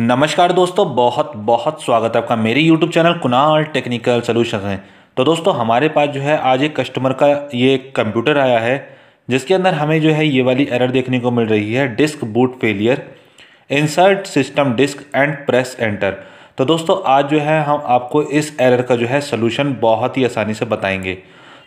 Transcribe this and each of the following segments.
नमस्कार दोस्तों बहुत बहुत स्वागत है आपका मेरे YouTube channel Kunal technical solution है तो दोस्तों हमारे पास जो है आज एक कस्टमर का ये कंप्यूटर आया है जिसके अंदर हमें जो है ये वाली एरर देखने को मिल रही है disk boot failure insert system disk and press enter तो दोस्तों आज जो है हम आपको इस एरर का जो है सोल्यूशन बहुत ही आसानी से बताएंगे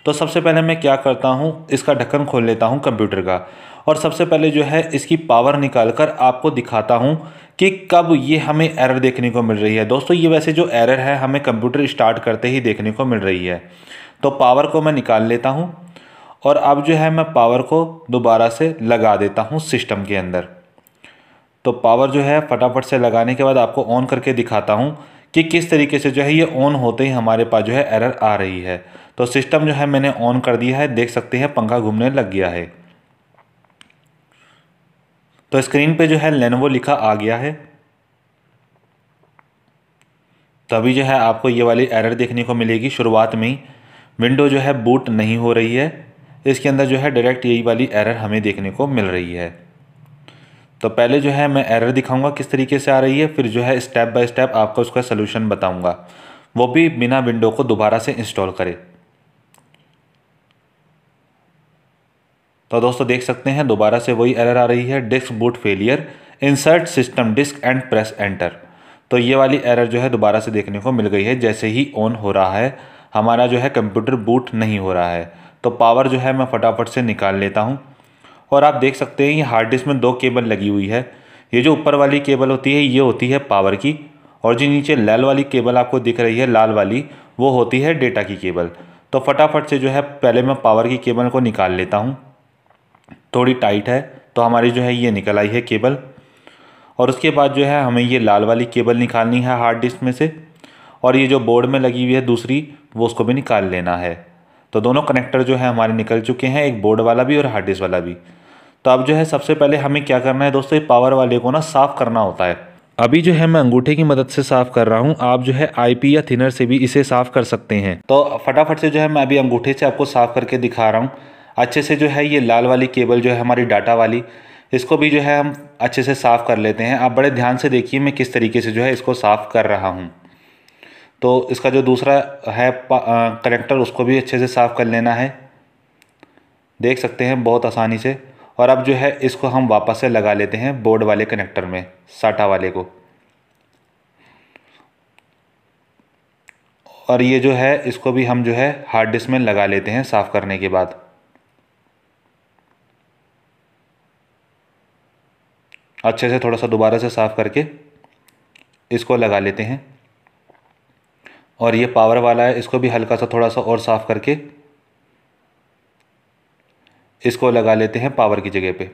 तो सबसे पहले मैं क्या करता हूँ इसका ढक्कन खोल लेता हूँ कंप्यूटर का और सबसे पहले जो है इसकी पावर निकाल कर आपको दिखाता हूँ कि कब ये हमें एरर देखने को मिल रही है दोस्तों ये वैसे जो एरर है हमें कंप्यूटर स्टार्ट करते ही देखने को मिल रही है तो पावर को मैं निकाल लेता हूँ और अब जो है मैं पावर को दोबारा से लगा देता हूँ सिस्टम के अंदर तो पावर जो है फटाफट से लगाने के बाद आपको ऑन करके दिखाता हूँ कि किस तरीके से जो है ये ऑन होते ही हमारे पास जो है एरर आ रही है तो सिस्टम जो है मैंने ऑन कर दिया है देख सकते हैं पंखा घूमने लग गया है तो स्क्रीन पे जो है लेनोवो लिखा आ गया है तभी जो है आपको ये वाली एरर देखने को मिलेगी शुरुआत में ही विंडो जो है बूट नहीं हो रही है इसके अंदर जो है डायरेक्ट यही वाली एरर हमें देखने को मिल रही है तो पहले जो है मैं एरर दिखाऊंगा किस तरीके से आ रही है फिर जो है स्टेप बाय स्टेप आपको उसका सलूशन बताऊंगा वो भी बिना विंडो को दोबारा से इंस्टॉल करें तो दोस्तों देख सकते हैं दोबारा से वही एरर आ रही है disk boot failure insert system disk and press enter तो ये वाली एरर जो है दोबारा से देखने को मिल गई है जैसे ही ऑन हो रहा है हमारा जो है कंप्यूटर बूट नहीं हो रहा है तो पावर जो है मैं फटाफट से निकाल लेता हूँ और आप देख सकते हैं ये हार्ड डिस्क में दो केबल लगी हुई है ये जो ऊपर वाली केबल होती है ये होती है पावर की और जो नीचे लाल वाली केबल आपको दिख रही है लाल वाली वो होती है डेटा की केबल तो फटाफट से जो है पहले मैं पावर की केबल को निकाल लेता हूँ थोड़ी टाइट है तो हमारी जो है ये निकल आई है केबल और उसके बाद जो है हमें ये लाल वाली केबल निकालनी है हार्ड डिस्क में से और ये जो बोर्ड में लगी हुई है दूसरी वो उसको भी निकाल लेना है तो दोनों कनेक्टर जो है हमारे निकल चुके हैं एक बोर्ड वाला भी और हार्ड डिस्क वाला भी तो अब जो है सबसे पहले हमें क्या करना है दोस्तों ये पावर वाले को ना साफ़ करना होता है अभी जो है मैं अंगूठे की मदद से साफ़ कर रहा हूँ आप जो है आईपी या थिनर से भी इसे साफ़ कर सकते हैं तो फटाफट से जो है मैं अभी अंगूठे से आपको साफ़ करके दिखा रहा हूँ अच्छे से जो है ये लाल वाली केबल जो है हमारी डाटा वाली इसको भी जो है हम अच्छे से साफ़ कर लेते हैं आप बड़े ध्यान से देखिए मैं किस तरीके से जो है इसको साफ़ कर रहा हूँ तो इसका जो दूसरा है कनेक्टर उसको भी अच्छे से साफ़ कर लेना है देख सकते हैं बहुत आसानी से और अब जो है इसको हम वापस से लगा लेते हैं बोर्ड वाले कनेक्टर में साटा वाले को और ये जो है इसको भी हम जो है हार्ड डिस्क में लगा लेते हैं साफ़ करने के बाद अच्छे से थोड़ा सा दोबारा से साफ़ करके इसको लगा लेते हैं और ये पावर वाला है इसको भी हल्का सा थोड़ा सा और साफ़ करके इसको लगा लेते हैं पावर की जगह पे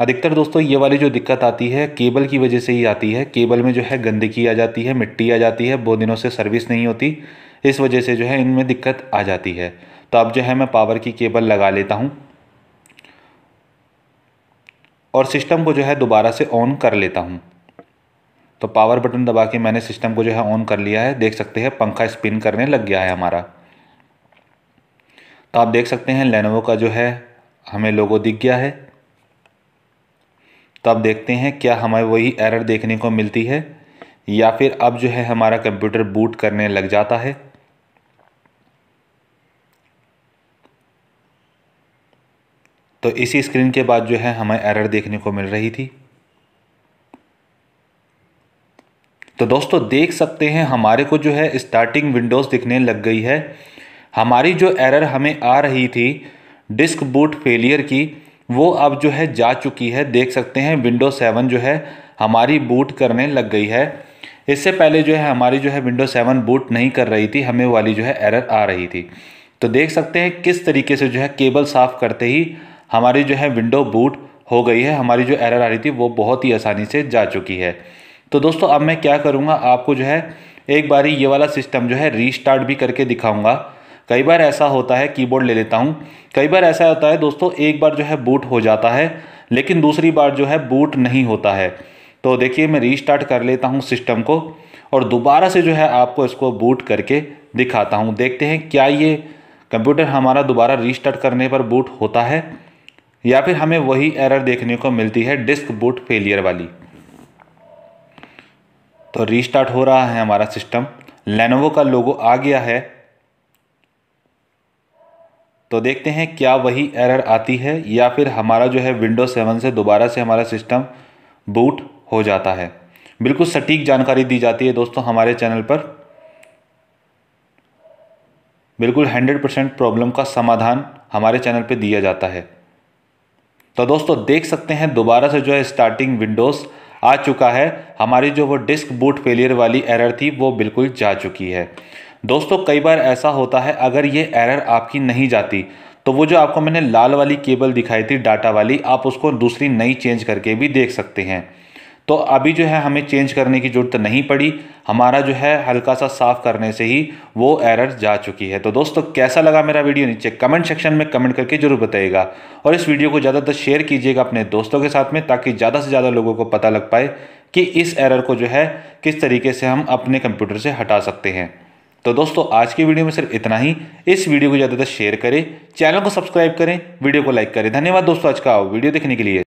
अधिकतर दोस्तों ये वाली जो दिक्कत आती है केबल की वजह से ही आती है केबल में जो है गंदगी आ जाती है मिट्टी आ जाती है बहुत दिनों से सर्विस नहीं होती इस वजह से जो है इनमें दिक्कत आ जाती है तो अब जो है मैं पावर की केबल लगा लेता हूँ और सिस्टम को जो है दोबारा से ऑन कर लेता हूँ तो पावर बटन दबा के मैंने सिस्टम को जो है ऑन कर लिया है देख सकते हैं पंखा स्पिन करने लग गया है हमारा तो आप देख सकते हैं लेनोवो का जो है हमें लोगो दिख गया है तो आप देखते हैं क्या हमें वही एरर देखने को मिलती है या फिर अब जो है हमारा कंप्यूटर बूट करने लग जाता है तो इसी स्क्रीन के बाद जो है हमें एरर देखने को मिल रही थी तो दोस्तों देख सकते हैं हमारे को जो है स्टार्टिंग विंडोज़ दिखने लग गई है हमारी जो एरर हमें आ रही थी डिस्क बूट फेलियर की वो अब जो है जा चुकी है देख सकते हैं विंडो सेवन जो है हमारी बूट करने लग गई है इससे पहले जो है हमारी जो है विंडो सेवन बूट नहीं कर रही थी हमें वाली जो है एरर आ रही थी तो देख सकते हैं किस तरीके से जो है केबल साफ़ करते ही हमारी जो है विंडो बूट हो गई है हमारी जो एरर आ रही थी वो बहुत ही आसानी से जा चुकी है तो दोस्तों अब मैं क्या करूँगा आपको जो है एक बार ये वाला सिस्टम जो है रीस्टार्ट भी करके दिखाऊँगा कई बार ऐसा होता है कीबोर्ड ले लेता हूँ कई बार ऐसा होता है दोस्तों एक बार जो है बूट हो जाता है लेकिन दूसरी बार जो है बूट नहीं होता है तो देखिए मैं रीस्टार्ट कर लेता हूँ सिस्टम को और दोबारा से जो है आपको इसको बूट करके दिखाता हूँ देखते हैं क्या ये कंप्यूटर हमारा दोबारा रीस्टार्ट करने पर बूट होता है या फिर हमें वही एरर देखने को मिलती है डिस्क बूट फेलियर वाली तो रीस्टार्ट हो रहा है हमारा सिस्टम लेनोवो का लोगो आ गया है तो देखते हैं क्या वही एरर आती है या फिर हमारा जो है विंडोज सेवन से दोबारा से हमारा सिस्टम बूट हो जाता है बिल्कुल सटीक जानकारी दी जाती है दोस्तों हमारे चैनल पर बिल्कुल हंड्रेड परसेंट प्रॉब्लम का समाधान हमारे चैनल पर दिया जाता है तो दोस्तों देख सकते हैं दोबारा से जो है स्टार्टिंग विंडोज़ आ चुका है हमारी जो वो डिस्क बूट फेलियर वाली एरर थी वो बिल्कुल जा चुकी है दोस्तों कई बार ऐसा होता है अगर ये एरर आपकी नहीं जाती तो वो जो आपको मैंने लाल वाली केबल दिखाई थी डाटा वाली आप उसको दूसरी नई चेंज करके भी देख सकते हैं तो अभी जो है हमें चेंज करने की ज़रूरत नहीं पड़ी हमारा जो है हल्का सा साफ करने से ही वो एरर जा चुकी है तो दोस्तों कैसा लगा मेरा वीडियो नीचे कमेंट सेक्शन में कमेंट करके जरूर बताइएगा और इस वीडियो को ज़्यादातर शेयर कीजिएगा अपने दोस्तों के साथ में ताकि ज़्यादा से ज़्यादा लोगों को पता लग पाए कि इस एरर को जो है किस तरीके से हम अपने कंप्यूटर से हटा सकते हैं तो दोस्तों आज की वीडियो में सिर्फ इतना ही इस वीडियो को ज़्यादातर शेयर करें चैनल को सब्सक्राइब करें वीडियो को लाइक करें धन्यवाद दोस्तों आज का वीडियो देखने के लिए